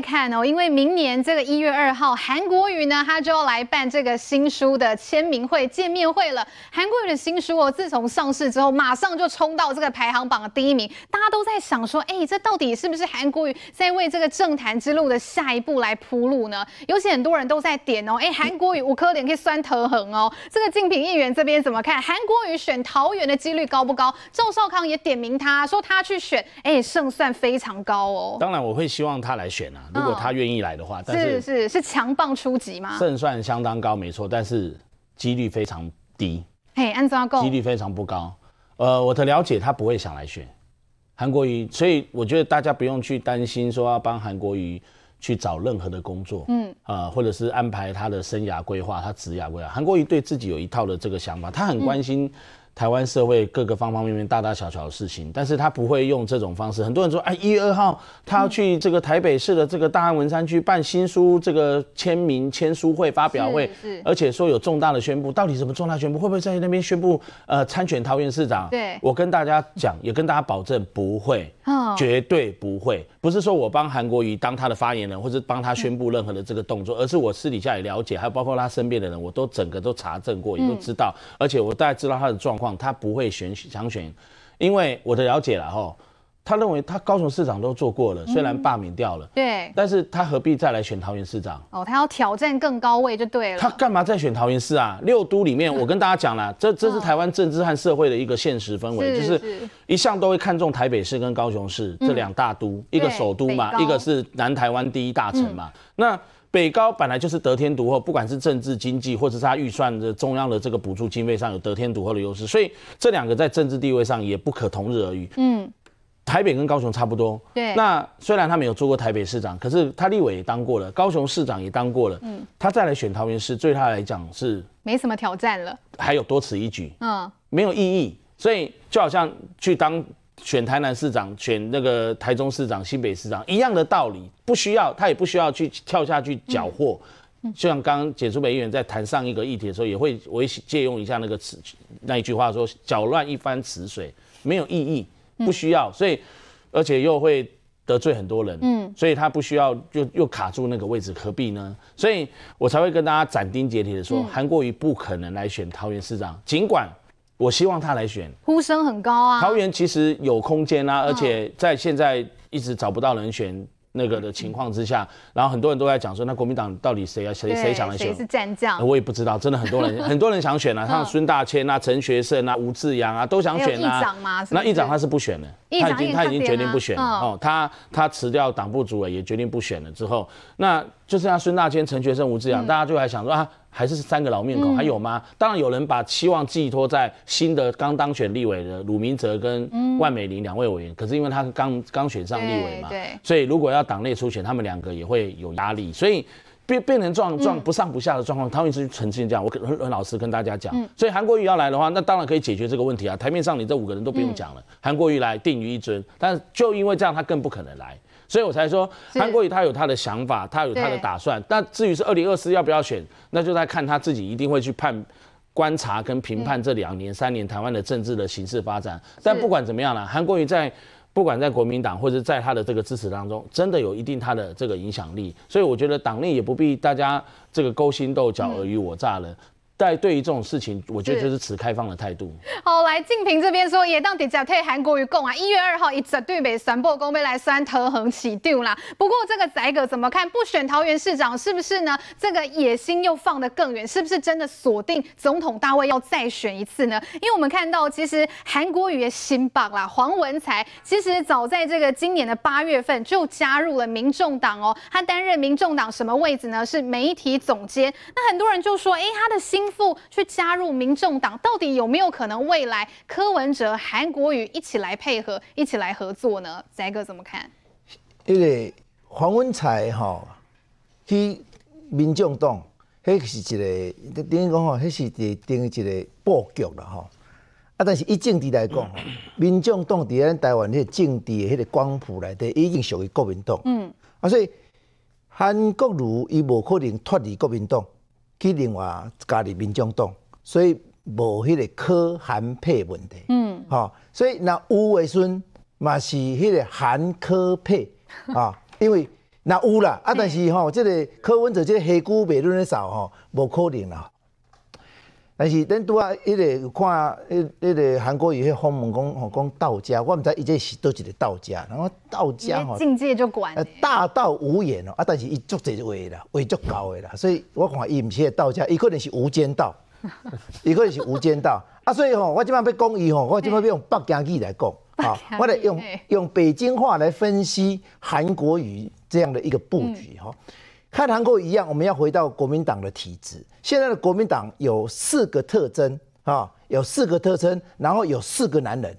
看哦，因为明年这个一月二号，韩国瑜呢他就要来办这个新书的签名会见面会了。韩国瑜的新书哦，自从上市之后，马上就冲到这个排行榜的第一名。大家都在想说，哎，这到底是不是韩国瑜在为这个政坛之路的下一步来铺路呢？尤其很多人都在点哦，哎，韩国瑜五颗联可以酸藤痕哦，这个竞品议员这边怎么看？韩国瑜选桃园的几率高不高？赵少康也点名他说他去选，哎，胜算非常高哦。当然我会希望他来选啊。如果他愿意来的话，是是是强棒出击嘛？胜算相当高，没错，但是几率非常低。嘿，安昭贡，几率非常不高。呃，我的了解，他不会想来选韩国瑜，所以我觉得大家不用去担心说要帮韩国瑜去找任何的工作，嗯，啊，或者是安排他的生涯规划、他职涯规划。韩国瑜对自己有一套的这个想法，他很关心。台湾社会各个方方面面大大小小的事情，但是他不会用这种方式。很多人说，哎，一月二号他要去这个台北市的这个大安文山区办新书这个签名签书会、发表会，而且说有重大的宣布，到底什么重大宣布？会不会在那边宣布呃参选桃园市长？对，我跟大家讲，也跟大家保证不会，绝对不会，不是说我帮韩国瑜当他的发言人，或者帮他宣布任何的这个动作，而是我私底下也了解，还有包括他身边的人，我都整个都查证过，也都知道，而且我大概知道他的状。况他不会选想选，因为我的了解了吼，他认为他高雄市长都做过了，虽然罢免掉了，对，但是他何必再来选桃园市长？哦，他要挑战更高位就对了。他干嘛再选桃园市啊？六都里面，我跟大家讲了，这这是台湾政治和社会的一个现实氛围，就是一向都会看中台北市跟高雄市这两大都，一个首都嘛，一个是南台湾第一大城嘛，那。北高本来就是得天独厚，不管是政治、经济，或者是他预算的中央的这个补助经费上有得天独厚的优势，所以这两个在政治地位上也不可同日而语。嗯，台北跟高雄差不多。对，那虽然他没有做过台北市长，可是他立委也当过了，高雄市长也当过了。嗯，他再来选桃园市，对他来讲是没什么挑战了，还有多此一举。嗯，没有意义。所以就好像去当。选台南市长、选那个台中市长、新北市长一样的道理，不需要他也不需要去跳下去搅和，就像刚刚简除美议员在谈上一个议题的时候，也会我也借用一下那个词那一句话说，搅乱一番池水没有意义，不需要，所以而且又会得罪很多人，嗯，所以他不需要就又卡住那个位置，何必呢？所以我才会跟大家斩钉截铁的说，韩国瑜不可能来选桃园市长，尽管。我希望他来选，呼声很高啊。桃园其实有空间啊，而且在现在一直找不到人选那个的情况之下，然后很多人都在讲说，那国民党到底谁啊？谁谁想来选？谁是战将？我也不知道，真的很多人，很多人想选啊，像孙大千啊、陈学圣啊、吴志阳啊，都想选啊。那议长他是不选的，他已经他已经决定不选了。哦，他他辞掉党部主委也决定不选了之后，那就是像孙大千、陈学圣、吴志阳，大家就还想说啊。还是三个老面孔，还有吗？当然有人把期望寄托在新的刚当选立委的鲁明哲跟万美玲两位委员，可是因为他刚刚选上立委嘛，所以如果要党内初选，他们两个也会有压力，所以变变成状状不上不下的状况。汤一直陈志这样。我跟很老实跟大家讲，所以韩国瑜要来的话，那当然可以解决这个问题啊。台面上你这五个人都不用讲了，韩国瑜来定于一尊，但就因为这样，他更不可能来。所以我才说，韩国瑜他有他的想法，他有他的打算。那至于是二零二四要不要选，那就在看他自己，一定会去判、观察跟评判这两年、三年台湾的政治的形势发展。但不管怎么样了，韩国瑜在不管在国民党或者在他的这个支持当中，真的有一定他的这个影响力。所以我觉得党内也不必大家这个勾心斗角、尔虞我诈了。在对于这种事情，我觉得就是持开放的态度。好，来静平这边说，也当底下退韩国瑜共啊，一月二号，一直对北三波公北来三台横起丢啦。不过这个宰阁怎么看？不选桃园市长是不是呢？这个野心又放得更远，是不是真的锁定总统大位要再选一次呢？因为我们看到，其实韩国瑜新榜啦，黄文才其实早在这个今年的八月份就加入了民众党哦，他担任民众党什么位置呢？是媒体总监。那很多人就说，哎，他的心。去加入民众党，到底有没有可能未来柯文哲、韩国瑜一起来配合、一起来合作呢？翟哥怎么看？一个黄文才哈，去民众党，迄是一个等于讲吼，迄是第定一个布局了哈。啊，但是以政治来讲，民众党在咱台湾迄政治的迄个光谱内底，已经属于国民党。嗯，啊，所以韩国瑜伊无可能脱离国民党。去另外加入民进党，所以无迄个柯韩配问题，嗯，好，所以那吴为孙嘛是迄个韩柯配啊，因为那有啦，啊，但是吼，这个柯文哲这下古袂论少吼，无可能啦。但是恁拄啊，迄个看迄迄个韩国语迄访问讲讲道家，我毋知伊这是倒一个道家，然后道家吼，境界就管诶，大道无言哦，啊！但是伊足侪话啦，话足高诶啦，所以我看伊毋是迄个道家，伊 可能是无间道，伊可能是无间道啊！所以吼，我即摆要讲伊吼，我即摆要用北京语来讲，好，我来用用北京话来分析韩国语这样的一个布局吼。看韩国一样，我们要回到国民党的体制。现在的国民党有四个特征啊，有四个特征，然后有四个男人。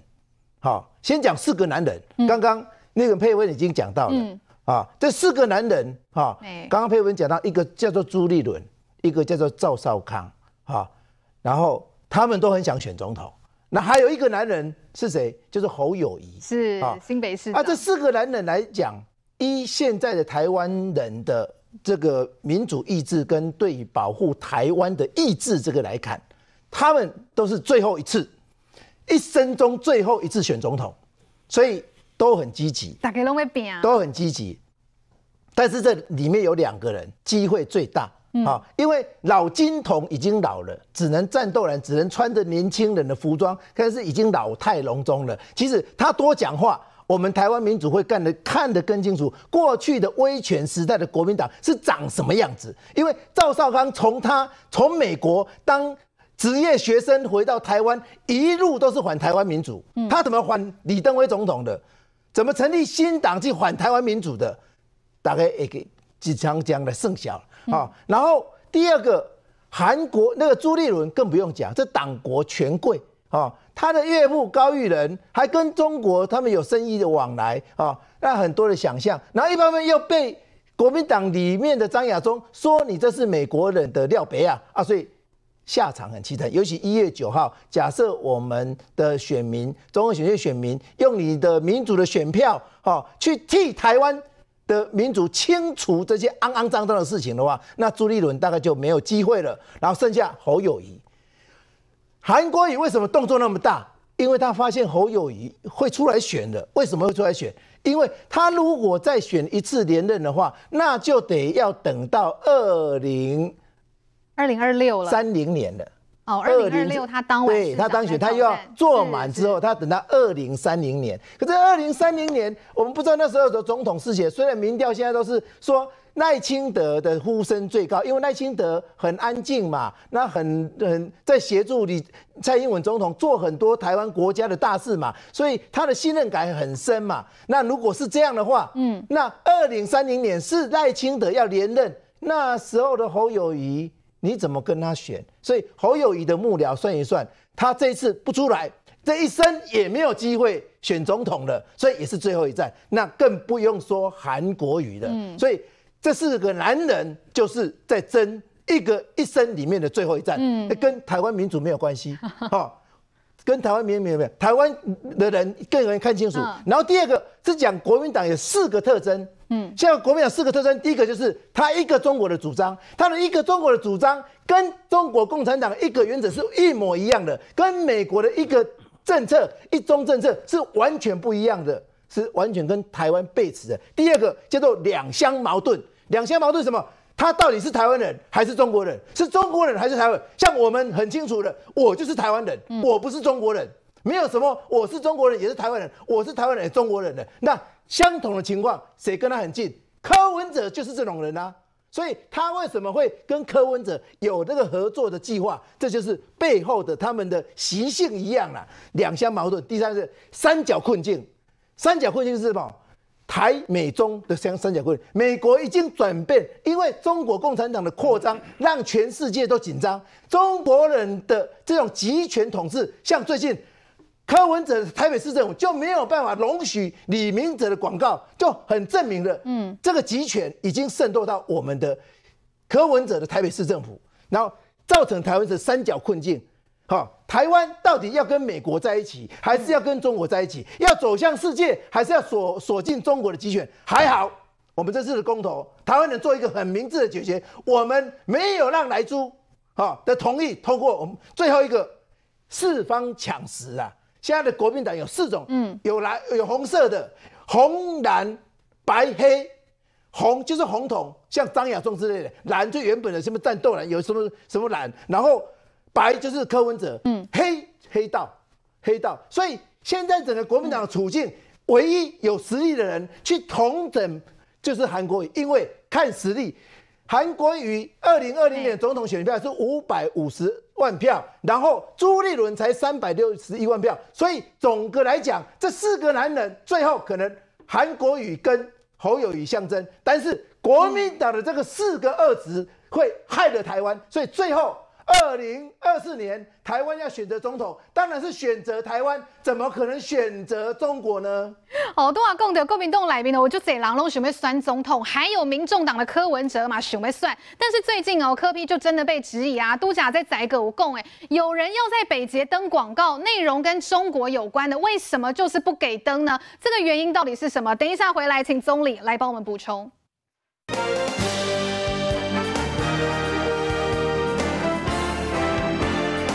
好，先讲四个男人。刚刚那个佩文已经讲到了啊，这四个男人啊，刚刚佩文讲到一个叫做朱立伦，一个叫做赵少康啊，然后他们都很想选总统。那还有一个男人是谁？就是侯友谊，是啊，新北市。啊，这四个男人来讲，一现在的台湾人的。这个民主意志跟对保护台湾的意志，这个来看，他们都是最后一次一生中最后一次选总统，所以都很积极，大家拢会变，都很积极。但是这里面有两个人机会最大啊，因为老金童已经老了，只能战斗人，只能穿着年轻人的服装，但是已经老态龙钟了。其实他多讲话。我们台湾民主会干的看得更清楚，过去的威权时代的国民党是长什么样子？因为赵少康从他从美国当职业学生回到台湾，一路都是反台湾民主。他怎么反李登辉总统的？怎么成立新党去反台湾民主的？大概一给几长江的剩下啊。然后第二个，韩国那个朱立伦更不用讲，这党国权贵。哦，他的岳父高玉仁还跟中国他们有生意的往来啊，那很多的想象。然后一方面又被国民党里面的张亚中说你这是美国人的料杯啊啊，所以下场很凄惨。尤其一月九号，假设我们的选民，中国选区选民用你的民主的选票哦，去替台湾的民主清除这些肮肮脏脏的事情的话，那朱立伦大概就没有机会了。然后剩下侯友谊。韩国瑜为什么动作那么大？因为他发现侯友谊会出来选的。为什么会出来选？因为他如果再选一次连任的话，那就得要等到二零二零二六三零年了。哦，二零二六他当对他当选他又要坐满之后，他等到二零三零年。可是二零三零年，我们不知道那时候的总统是谁。虽然民调现在都是说。赖清德的呼声最高，因为赖清德很安静嘛，那很很在协助你蔡英文总统做很多台湾国家的大事嘛，所以他的信任感很深嘛。那如果是这样的话，嗯，那二零三零年是赖清德要连任，那时候的侯友谊你怎么跟他选？所以侯友谊的幕僚算一算，他这一次不出来，这一生也没有机会选总统了，所以也是最后一站，那更不用说韩国瑜的，所以。这四个男人，就是在争一个一生里面的最后一站，跟台湾民主没有关系，哈，跟台湾民主有没有？台湾的人更容易看清楚。然后第二个是讲国民党有四个特征，嗯，现在国民党四个特征，第一个就是他一个中国的主张，他的一个中国的主张跟中国共产党一个原则是一模一样的，跟美国的一个政策一中政策是完全不一样的。是完全跟台湾背驰的。第二个叫做两相矛盾，两相矛盾什么？他到底是台湾人还是中国人？是中国人还是台湾？像我们很清楚的，我就是台湾人，我不是中国人，没有什么我是中国人也是台湾人，我是台湾人也是中国人的。那相同的情况，谁跟他很近？柯文哲就是这种人啊，所以他为什么会跟柯文哲有这个合作的计划？这就是背后的他们的习性一样啦，两相矛盾。第三是三角困境。三角困境是什么？台美中的三三角困境，美国已经转变，因为中国共产党的扩张让全世界都紧张。中国人的这种集权统治，像最近柯文哲台北市政府就没有办法容许李明哲的广告，就很证明了，嗯，这个集权已经渗透到我们的柯文哲的台北市政府，然后造成台湾的三角困境。好，台湾到底要跟美国在一起，还是要跟中国在一起？要走向世界，还是要锁锁进中国的集权？还好，我们这次的公投，台湾人做一个很明智的解决。我们没有让莱猪好的同意通过。我们最后一个四方抢食啊！现在的国民党有四种，嗯，有蓝有红色的，红蓝白黑，红就是红统，像张亚中之类的；蓝最原本的什么战斗蓝，有什么什么蓝，然后。白就是柯文哲，嗯，黑黑道，黑道，所以现在整个国民党的处境，唯一有实力的人去重整就是韩国瑜，因为看实力，韩国瑜二零二零年总统选票是五百五十万票，然后朱立伦才三百六十一万票，所以总个来讲，这四个男人最后可能韩国瑜跟侯友宜相争，但是国民党的这个四个二子会害了台湾，所以最后。二零二四年台湾要选择总统，当然是选择台湾，怎么可能选择中国呢？好多阿共的、国民党来宾呢，我就贼狼龙选被算总统，还有民众党的柯文哲嘛选被算。但是最近哦，柯批就真的被质疑啊，都假在宰割我共哎，有人要在北捷登广告，内容跟中国有关的，为什么就是不给登呢？这个原因到底是什么？等一下回来，请总理来帮我们补充。